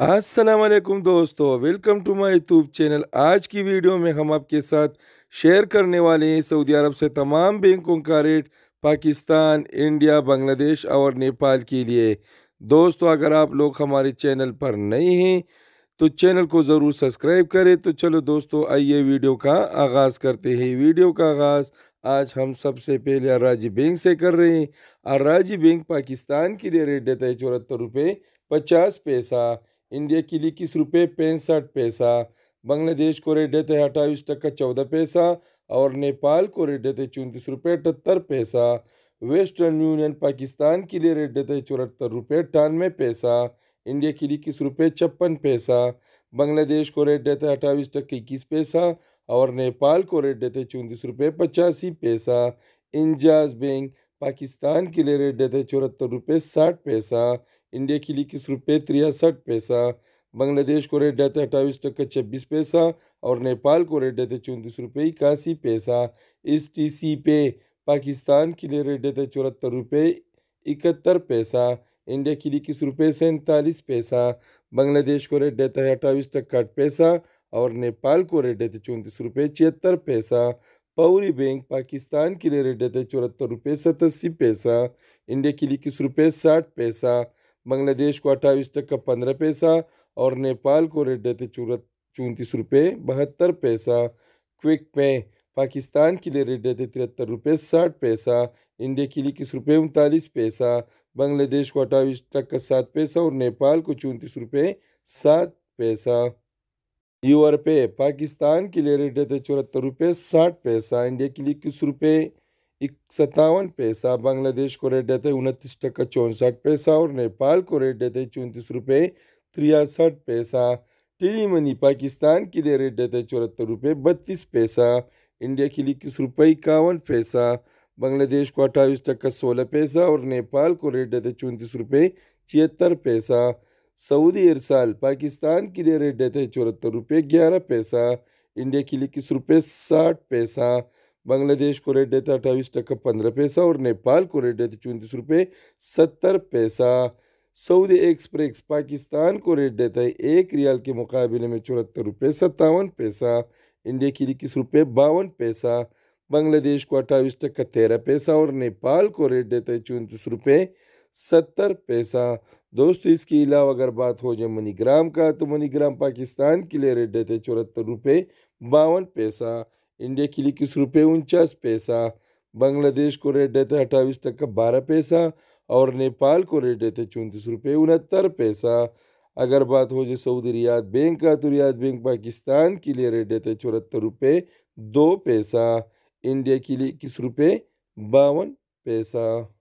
असलम दोस्तों welcome to my YouTube channel आज की वीडियो में हम आपके साथ शेयर करने वाले हैं सऊदी अरब से तमाम बैंकों का रेट पाकिस्तान इंडिया बांग्लादेश और नेपाल के लिए दोस्तों अगर आप लोग हमारे चैनल पर नए हैं तो चैनल को ज़रूर सब्सक्राइब करें तो चलो दोस्तों आइए वीडियो का आगाज़ करते हैं वीडियो का आगाज़ आज हम सबसे पहले अराजी बैंक से कर रहे हैं अराजी बैंक पाकिस्तान के लिए रेट देता है चौहत्तर रुपये पचास पैसा इंडिया के लिए इक्कीस रुपये पैंसठ पैसा बांग्लादेश को रेट देते हैं अट्ठाईस टक्का चौदह पैसा और नेपाल को रेट देते चौंतीस रुपये अठहत्तर पैसा वेस्टर्न यूनियन पाकिस्तान के लिए रेट देते चौहत्तर रुपये अट्ठानवे पैसा इंडिया के लिए इक्कीस रुपये छप्पन पैसा बांग्लादेश को रेट देते अट्ठाईस टक्के इक्कीस पैसा और नेपाल को रेट देते चौंतीस रुपये पचासी पैसा इंजाज बैंक पाकिस्तान के लिए रेट देते चौहत्तर रुपये साठ पैसा इंडिया की लिए किस रुपये तिरसठ पैसा बांग्लादेश को रेट देते अट्ठाईस टक्का छब्बीस पैसा और नेपाल को रेट देते चौंतीस रुपये इक्यासी पैसा एस टी सी पे पाकिस्तान के लिए रेट देते चौहत्तर रुपये इकहत्तर पैसा इंडिया के लिए किस रुपये सैंतालीस पैसा बांग्लादेश को रेट देता है अट्ठाईस टक्का आठ पैसा और नेपाल को रेट देते चौंतीस रुपये छिहत्तर पैसा पौरी बैंक पाकिस्तान के लिए रेट देते चौहत्तर रुपये सतासी पैसा इंडिया के लिए किस रुपये साठ पैसा बांग्लादेश को अट्ठाईस टक्का पंद्रह पैसा और नेपाल को रेडते चूरत चौंतीस रुपये बहत्तर पैसा क्विक पे पाकिस्तान के लिए रेट देते तिहत्तर रुपये साठ पैसा इंडिया के लिए इक्कीस रुपये उनतालीस पैसा बांग्लादेश को अट्ठाईस टक्का सात पैसा और नेपाल को चौंतीस रुपये सात पैसा यूआर पे पाकिस्तान के लिए रेट देते चौहत्तर रुपये साठ पैसा इंडिया के लिए इक्कीस रुपये सत्तावन पैसा बांग्लादेश को रेट देते उनतीस टका चौंसठ पैसा और नेपाल को रेट देते चौंतीस रुपये तिरसठ पैसा टेली मनी पाकिस्तान के लिए रेट देते चौहत्तर रुपये बत्तीस पैसा इंडिया के लिए इक्कीस रुपये इक्यावन पैसा बांग्लादेश को अट्ठाईस टक्का सोलह पैसा और नेपाल को रेट देते चौंतीस रुपये छिहत्तर पैसा सऊदी अरसाल पाकिस्तान के लिए रेट देते चौहत्तर रुपये ग्यारह पैसा इंडिया के लिए इक्कीस रुपये साठ पैसा बांग्लादेश को रेट देता अट्ठाईस टक्का पंद्रह पैसा और नेपाल को रेट देता चौंतीस रुपये सत्तर पैसा सऊदी एक्सप्रेस पाकिस्तान को रेट देता है एक रियाल के मुकाबले में चौहत्तर रुपये सत्तावन पैसा इंडिया की इक्कीस रुपये बावन पैसा बांग्लादेश को अट्ठाईस टक्का तेरह पैसा और नेपाल को रेट देता है चौंतीस रुपये सत्तर पैसा दोस्तों इसके अलावा अगर बात हो जाए मनीग्राम का तो मनीग्राम पाकिस्तान के लिए रेट देते चौहत्तर रुपये बावन पैसा इंडिया के लिए किस रुपये उनचास पैसा बांग्लादेश को रेट देते तक टक्का बारह पैसा और नेपाल को रेट देते चौंतीस रुपये उनहत्तर पैसा अगर बात हो जाए सऊदी रियाद बैंक का तो रियाद बैंक पाकिस्तान के लिए रेट देते चौहत्तर रुपये दो पैसा इंडिया के लिए इक्कीस रुपये बावन पैसा